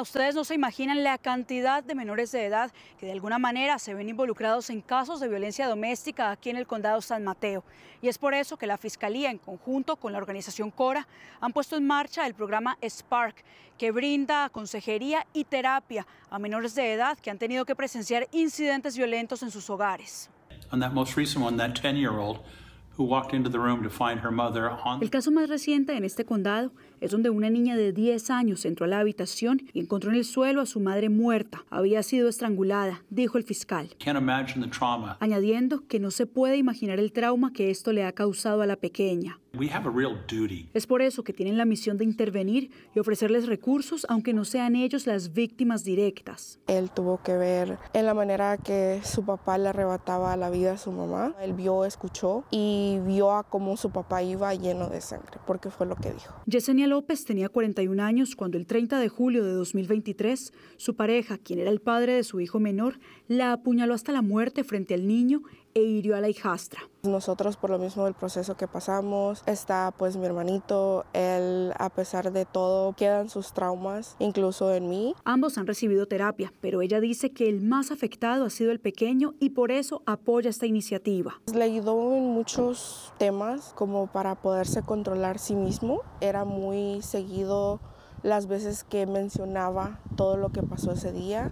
ustedes no se imaginan la cantidad de menores de edad que de alguna manera se ven involucrados en casos de violencia doméstica aquí en el condado San Mateo. Y es por eso que la Fiscalía, en conjunto con la organización Cora, han puesto en marcha el programa Spark, que brinda consejería y terapia a menores de edad que han tenido que presenciar incidentes violentos en sus hogares. 10 year old... El caso más reciente en este condado es donde una niña de 10 años entró a la habitación y encontró en el suelo a su madre muerta. Había sido estrangulada, dijo el fiscal. Añadiendo que no se puede imaginar el trauma que esto le ha causado a la pequeña. Es por eso que tienen la misión de intervenir y ofrecerles recursos, aunque no sean ellos las víctimas directas. Él tuvo que ver en la manera que su papá le arrebataba la vida a su mamá. Él vio, escuchó y vio a cómo su papá iba lleno de sangre, porque fue lo que dijo. Yesenia López tenía 41 años cuando el 30 de julio de 2023, su pareja, quien era el padre de su hijo menor, la apuñaló hasta la muerte frente al niño e hirió a la hijastra. Nosotros por lo mismo del proceso que pasamos, está pues mi hermanito, él a pesar de todo quedan sus traumas, incluso en mí. Ambos han recibido terapia, pero ella dice que el más afectado ha sido el pequeño y por eso apoya esta iniciativa. Le ayudó en muchos temas como para poderse controlar sí mismo, era muy seguido las veces que mencionaba todo lo que pasó ese día.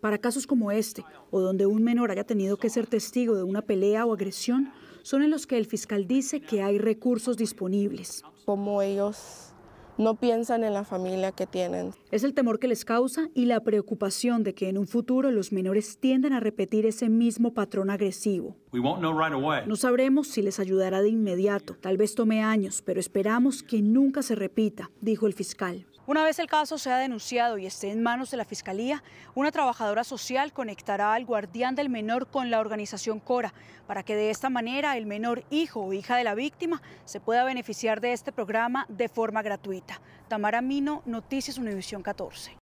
Para casos como este, o donde un menor haya tenido que ser testigo de una pelea o agresión, son en los que el fiscal dice que hay recursos disponibles. Como ellos no piensan en la familia que tienen. Es el temor que les causa y la preocupación de que en un futuro los menores tiendan a repetir ese mismo patrón agresivo. no sabremos si les ayudará de inmediato, tal vez tome años, pero esperamos que nunca se repita, dijo el fiscal. Una vez el caso sea denunciado y esté en manos de la Fiscalía, una trabajadora social conectará al guardián del menor con la organización Cora para que de esta manera el menor hijo o hija de la víctima se pueda beneficiar de este programa de forma gratuita. Tamara Mino, Noticias Univisión 14.